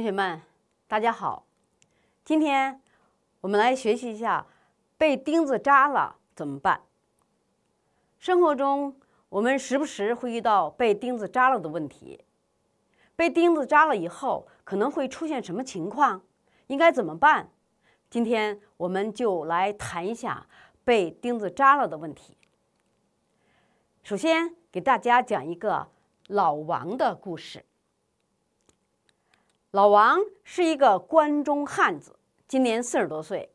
同学们，大家好！今天我们来学习一下被钉子扎了怎么办。生活中，我们时不时会遇到被钉子扎了的问题。被钉子扎了以后，可能会出现什么情况？应该怎么办？今天我们就来谈一下被钉子扎了的问题。首先，给大家讲一个老王的故事。老王是一个关中汉子，今年四十多岁，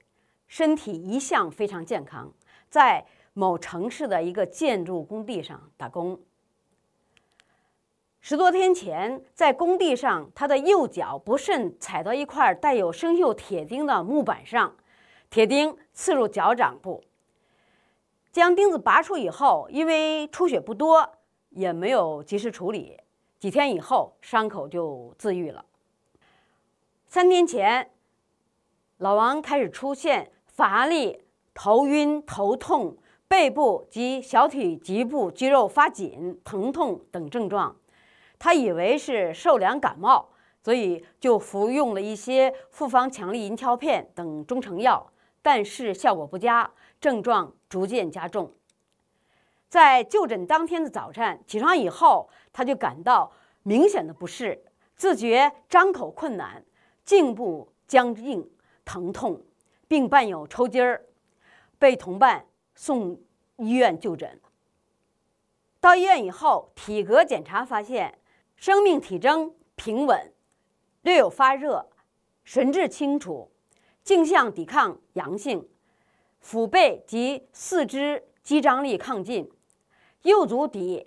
身体一向非常健康，在某城市的一个建筑工地上打工。十多天前，在工地上，他的右脚不慎踩到一块带有生锈铁钉的木板上，铁钉刺入脚掌部。将钉子拔出以后，因为出血不多，也没有及时处理，几天以后伤口就自愈了。三天前，老王开始出现乏力、头晕、头痛、背部及小腿局部肌肉发紧、疼痛等症状。他以为是受凉感冒，所以就服用了一些复方强力银翘片等中成药，但是效果不佳，症状逐渐加重。在就诊当天的早晨起床以后，他就感到明显的不适，自觉张口困难。颈部僵硬、疼痛，并伴有抽筋儿，被同伴送医院就诊。到医院以后，体格检查发现生命体征平稳，略有发热，神志清楚，颈项抵抗阳性，腹背及四肢肌张力亢进，右足底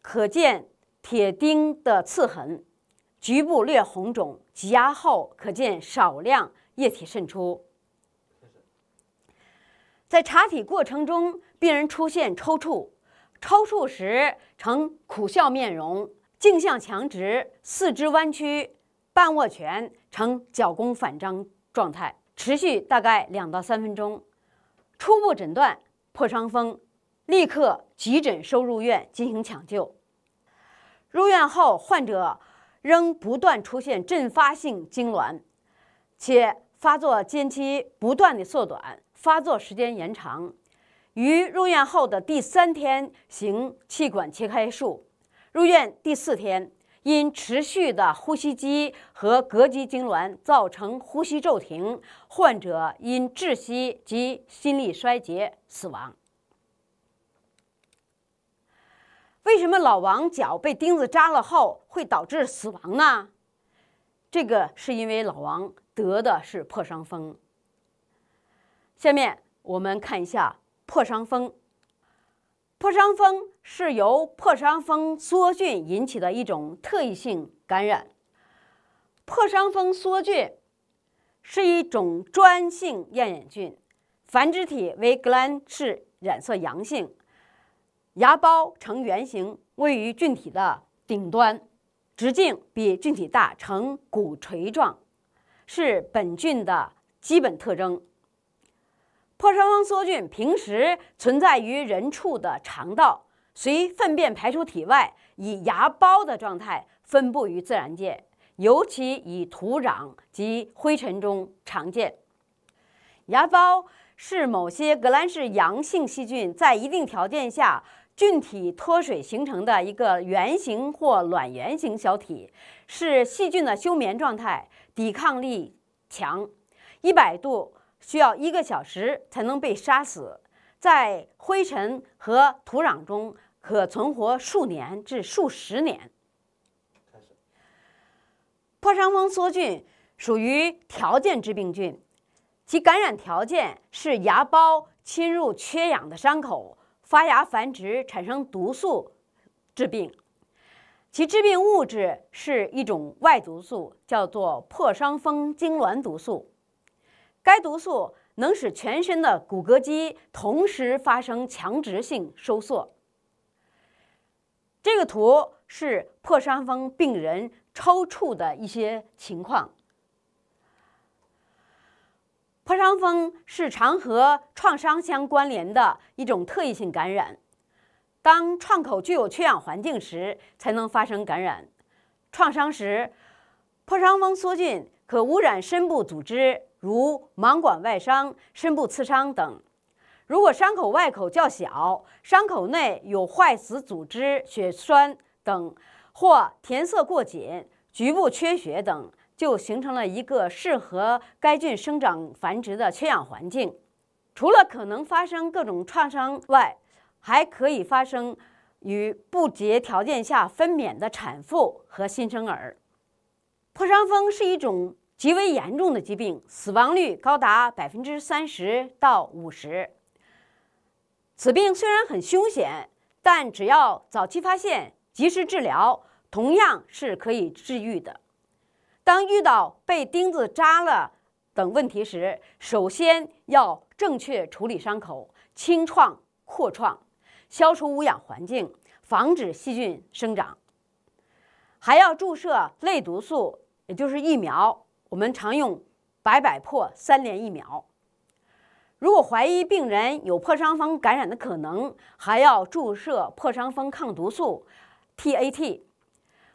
可见铁钉的刺痕。局部略红肿，挤压后可见少量液体渗出。在查体过程中，病人出现抽搐，抽搐时呈苦笑面容，颈项强直，四肢弯曲，半握拳，呈角弓反张状态，持续大概两到三分钟。初步诊断破伤风，立刻急诊收入院进行抢救。入院后，患者。仍不断出现阵发性痉挛，且发作间期不断的缩短，发作时间延长。于入院后的第三天行气管切开术，入院第四天因持续的呼吸机和膈肌痉挛造成呼吸骤停，患者因窒息及心力衰竭死亡。为什么老王脚被钉子扎了后会导致死亡呢？这个是因为老王得的是破伤风。下面我们看一下破伤风。破伤风是由破伤风梭菌引起的一种特异性感染。破伤风梭菌是一种专性厌氧菌，繁殖体为革兰氏染色阳性。芽孢呈圆形，位于菌体的顶端，直径比菌体大，呈鼓锤状，是本菌的基本特征。破伤风梭菌平时存在于人畜的肠道，随粪便排出体外，以芽孢的状态分布于自然界，尤其以土壤及灰尘中常见。芽孢是某些革兰氏阳性细菌在一定条件下。菌体脱水形成的一个圆形或卵圆形小体，是细菌的休眠状态，抵抗力强。一百度需要一个小时才能被杀死，在灰尘和土壤中可存活数年至数十年。开始。破伤风梭菌属于条件致病菌，其感染条件是芽孢侵入缺氧的伤口。发芽繁殖，产生毒素，致病。其致病物质是一种外毒素，叫做破伤风痉挛毒素。该毒素能使全身的骨骼肌同时发生强直性收缩。这个图是破伤风病人抽搐的一些情况。破伤风是常和创伤相关联的一种特异性感染。当创口具有缺氧环境时，才能发生感染。创伤时，破伤风梭菌可污染深部组织，如盲管外伤、深部刺伤等。如果伤口外口较小，伤口内有坏死组织、血栓等，或填塞过紧、局部缺血等。就形成了一个适合该菌生长繁殖的缺氧环境。除了可能发生各种创伤外，还可以发生于不洁条件下分娩的产妇和新生儿。破伤风是一种极为严重的疾病，死亡率高达百分之三十到五十。此病虽然很凶险，但只要早期发现，及时治疗，同样是可以治愈的。当遇到被钉子扎了等问题时，首先要正确处理伤口，清创、扩创，消除无氧环境，防止细菌生长，还要注射类毒素，也就是疫苗。我们常用百破三联疫苗。如果怀疑病人有破伤风感染的可能，还要注射破伤风抗毒素 （TAT）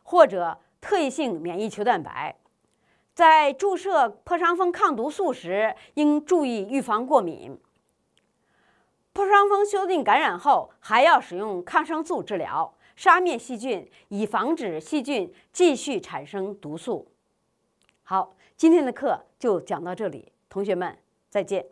或者。特异性免疫球蛋白，在注射破伤风抗毒素时应注意预防过敏。破伤风修订感染后，还要使用抗生素治疗，杀灭细菌，以防止细菌继续产生毒素。好，今天的课就讲到这里，同学们再见。